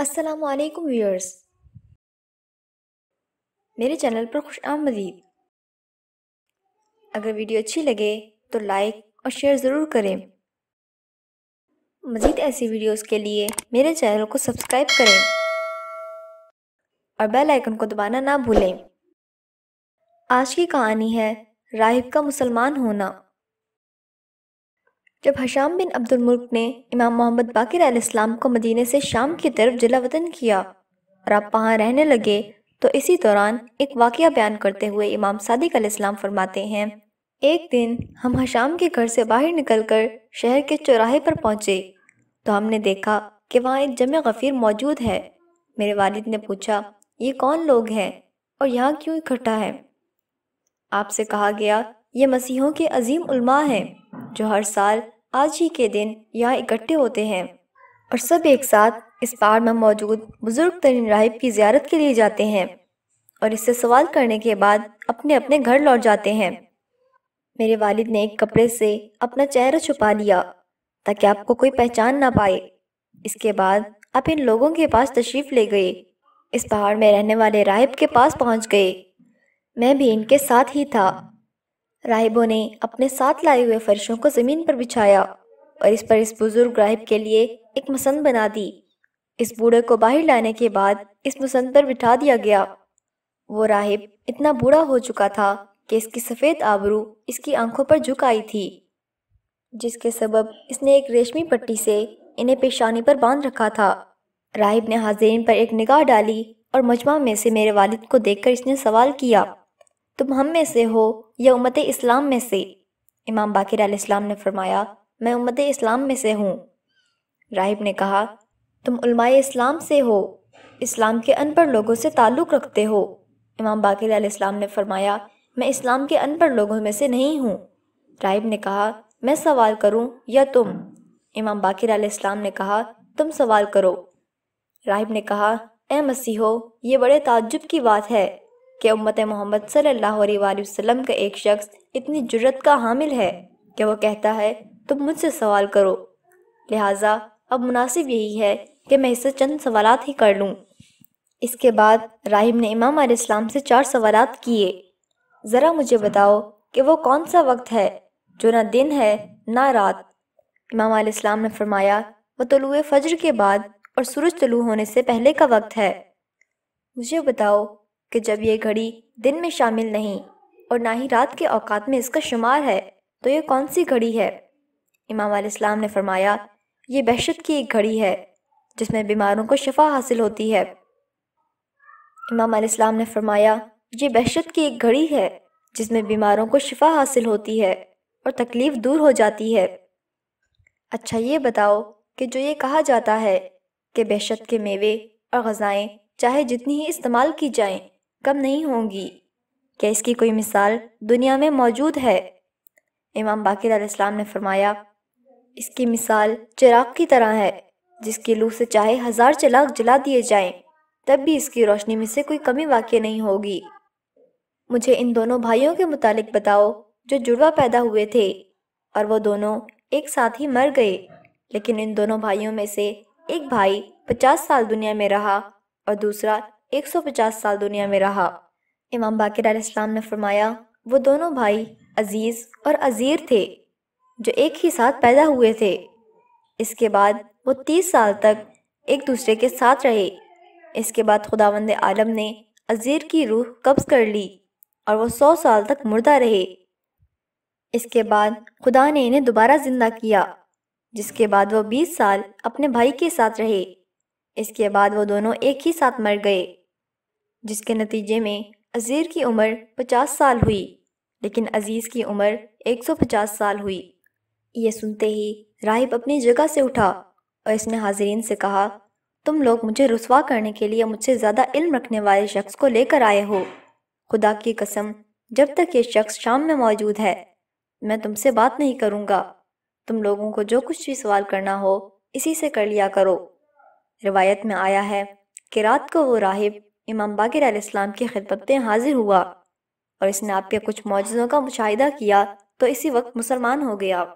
असलकुम व्यूअर्स मेरे चैनल पर खुश आमदीद अगर वीडियो अच्छी लगे तो लाइक और शेयर ज़रूर करें मज़ीद ऐसी वीडियोस के लिए मेरे चैनल को सब्सक्राइब करें और बेल आइकन को दबाना ना भूलें आज की कहानी है राहिब का मुसलमान होना जब हशाम बिन मुल्क ने इमाम मोहम्मद बाकिर अलैहिस्सलाम को मदीने से शाम की तरफ जिला वतन किया और आप वहाँ रहने लगे तो इसी दौरान एक वाक़ बयान करते हुए इमाम सादिक अलैहिस्सलाम फरमाते हैं एक दिन हम हशाम के घर से बाहर निकलकर शहर के चौराहे पर पहुँचे तो हमने देखा कि वहाँ एक जमे गफ़ीर मौजूद है मेरे वालिद ने पूछा ये कौन लोग हैं और यहाँ क्यों इकट्ठा है आपसे कहा गया ये मसीहों के अजीम उलमा हैं जो हर साल आज ही के दिन यहाँ इकट्ठे होते हैं और सब एक साथ इस पहाड़ में मौजूद बुजुर्ग तरीन राहिब की ज्यारत के लिए जाते हैं और इससे सवाल करने के बाद अपने अपने घर लौट जाते हैं मेरे वालिद ने एक कपड़े से अपना चेहरा छुपा लिया ताकि आपको कोई पहचान ना पाए इसके बाद आप इन लोगों के पास तशरीफ़ ले गए इस पहाड़ में रहने वाले राहिब के पास पहुंच गए मैं भी इनके साथ ही था राहिबों ने अपने साथ लाए हुए फर्शों को ज़मीन पर बिछाया और इस पर इस बुज़ुर्ग राहिब के लिए एक मसंद बना दी इस बूढ़े को बाहर लाने के बाद इस मसंद पर बिठा दिया गया वो राहिब इतना बूढ़ा हो चुका था कि इसकी सफ़ेद आबरू इसकी आंखों पर झुक आई थी जिसके सबब इसने एक रेशमी पट्टी से इन्हें पेशानी पर बांध रखा था राहिब ने हाजिरीन पर एक निगाह डाली और मजमा में से मेरे वालिद को देखकर इसने सवाल किया तुम हम में से हो या उम्मत इस्लाम में से इमाम बाकर आसलाम ने फरमाया मैं उम्मत इस्लाम में से हूँ राहिब ने कहा तुम उलमाए इस्लाम से हो इस्लाम के अनपढ़ लोगों से ताल्लुक़ रखते हो इमाम बाकर आसलाम ने फरमाया मैं इस्लाम के अनपढ़ लोगों में से नहीं हूँ राहिब ने कहा मैं सवाल करूँ या तुम इमाम बाकर आसलाम ने कहा तुम सवाल करो राहिब ने कहा ए मसीहो ये बड़े ताज्जुब की बात है कि उम्मत मोहम्मद सल्लल्लाहु अलैहि वसल्लम का एक शख्स इतनी जुरत का हामिल है कि वह कहता है तुम मुझसे सवाल करो लिहाजा अब मुनासिब यही है कि मैं इससे चंद सवाल ही कर लूँ इसके बाद राहिब ने इमाम इस्लाम से चार सवाल किए ज़रा मुझे अच्छा। बताओ कि वो कौन सा वक्त है जो ना दिन है ना रात इमाम इस्लाम ने फरमाया वह तलुए तो फजर के बाद और सूरज तलु तो होने से पहले का वक्त है मुझे बताओ कि जब यह घड़ी दिन में शामिल नहीं और ना ही रात के औकात में इसका शुमार है तो यह कौन सी घड़ी है इमाम इस्लाम ने फरमाया ये बहशत की एक घड़ी है जिसमें बीमारों को शफा हासिल होती है इमाम इस्लाम ने फरमाया ये बहशत की एक घड़ी है जिसमें बीमारों को शफा हासिल होती है और तकलीफ़ दूर हो जाती है अच्छा ये बताओ कि जो ये कहा जाता है कि बहशत के मेवे और गज़ाएँ चाहे जितनी ही इस्तेमाल की जाएं कम नहीं होंगी क्या इसकी कोई मिसाल दुनिया में मौजूद है इमाम बाकी इस्लाम ने फरमाया इसकी मिसाल चिराग की तरह है जिसकी लू से चाहे हज़ार चिराग जला दिए जाएं, तब भी इसकी रोशनी में से कोई कमी वाक़ नहीं होगी मुझे इन दोनों भाइयों के मुतालिक बताओ जो जुड़वा पैदा हुए थे और वो दोनों एक साथ ही मर गए लेकिन इन दोनों भाइयों में से एक भाई पचास साल दुनिया में रहा और दूसरा 150 साल दुनिया में रहा इमाम बाकर आसमाम ने फरमाया वो दोनों भाई अज़ीज़ और अज़ीर थे जो एक ही साथ पैदा हुए थे इसके बाद वो तीस साल तक एक दूसरे के साथ रहे इसके बाद खुदावंद आलम ने अज़ीर की रूह कब्ज़ कर ली और वो सौ साल तक मुर्दा रहे इसके बाद खुदा ने इन्हें दोबारा ज़िंदा किया जिसके बाद वो बीस साल अपने भाई के साथ रहे इसके बाद वो दोनों एक ही साथ मर गए जिसके नतीजे में अज़ीर की उम्र 50 साल हुई लेकिन अज़ीज़ की उम्र 150 साल हुई ये सुनते ही राहिब अपनी जगह से उठा और इसने हाजरीन से कहा तुम लोग मुझे रसवा करने के लिए मुझसे ज़्यादा इल्म रखने वाले शख्स को लेकर आए हो खुदा की कसम जब तक ये शख्स शाम में मौजूद है मैं तुमसे बात नहीं करूँगा तुम लोगों को जो कुछ भी सवाल करना हो इसी से कर लिया करो रिवायत में आया है कि रात को वो राहिब इमाम बाकर आलाम की खिदमत में हाजिर हुआ और इसने आपके कुछ मुजज़ों का मुशाहिदा किया तो इसी वक्त मुसलमान हो गया